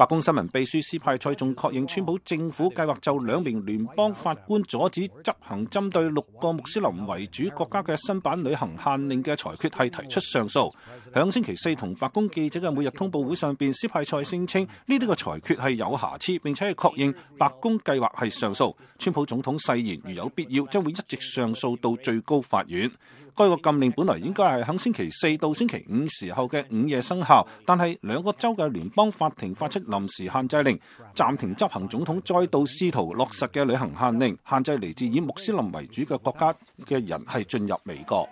白宮新聞秘書斯派塞仲確認，川普政府計劃就兩名聯邦法官阻止執行針對六個穆斯林為主國家嘅新版旅行限令嘅裁決係提出上訴。响星期四同白宮記者嘅每日通報會上边，斯派塞聲稱呢啲嘅裁決係有瑕疵，並且系確認白宮計劃係上訴。川普總統誓言如有必要，將會一直上訴到最高法院。該個禁令本來應該係喺星期四到星期五時候嘅午夜生效，但係兩個州嘅聯邦法庭發出臨時限制令，暫停執行總統再度試圖落實嘅旅行限令，限制嚟自以穆斯林為主嘅國家嘅人係進入美國。